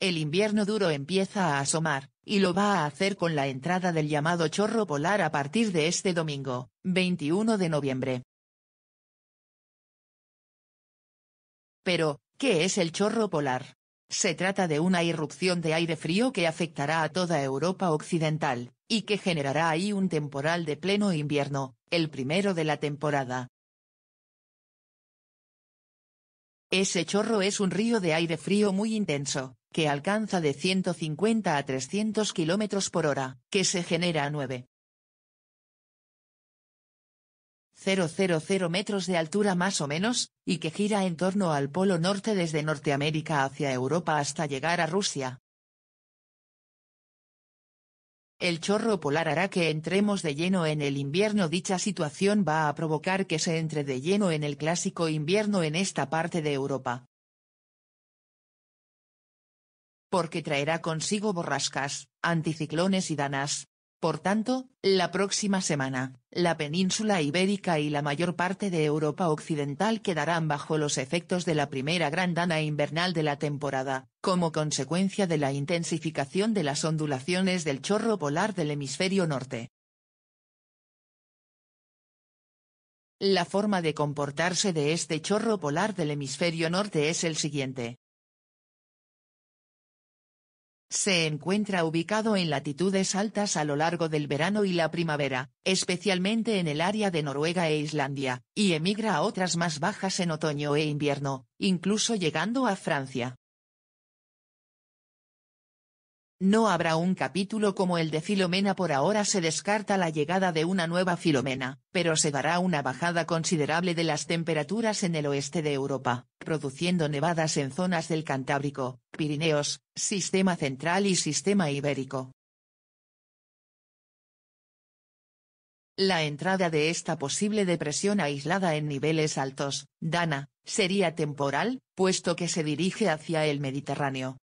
El invierno duro empieza a asomar, y lo va a hacer con la entrada del llamado chorro polar a partir de este domingo, 21 de noviembre. Pero, ¿qué es el chorro polar? Se trata de una irrupción de aire frío que afectará a toda Europa occidental, y que generará ahí un temporal de pleno invierno, el primero de la temporada. Ese chorro es un río de aire frío muy intenso, que alcanza de 150 a 300 km por hora, que se genera a 9.000 metros de altura más o menos, y que gira en torno al polo norte desde Norteamérica hacia Europa hasta llegar a Rusia. El chorro polar hará que entremos de lleno en el invierno. Dicha situación va a provocar que se entre de lleno en el clásico invierno en esta parte de Europa porque traerá consigo borrascas, anticiclones y danas. Por tanto, la próxima semana, la península ibérica y la mayor parte de Europa occidental quedarán bajo los efectos de la primera gran dana invernal de la temporada, como consecuencia de la intensificación de las ondulaciones del chorro polar del hemisferio norte. La forma de comportarse de este chorro polar del hemisferio norte es el siguiente. Se encuentra ubicado en latitudes altas a lo largo del verano y la primavera, especialmente en el área de Noruega e Islandia, y emigra a otras más bajas en otoño e invierno, incluso llegando a Francia. No habrá un capítulo como el de Filomena por ahora se descarta la llegada de una nueva Filomena, pero se dará una bajada considerable de las temperaturas en el oeste de Europa, produciendo nevadas en zonas del Cantábrico, Pirineos, Sistema Central y Sistema Ibérico. La entrada de esta posible depresión aislada en niveles altos, Dana, sería temporal, puesto que se dirige hacia el Mediterráneo,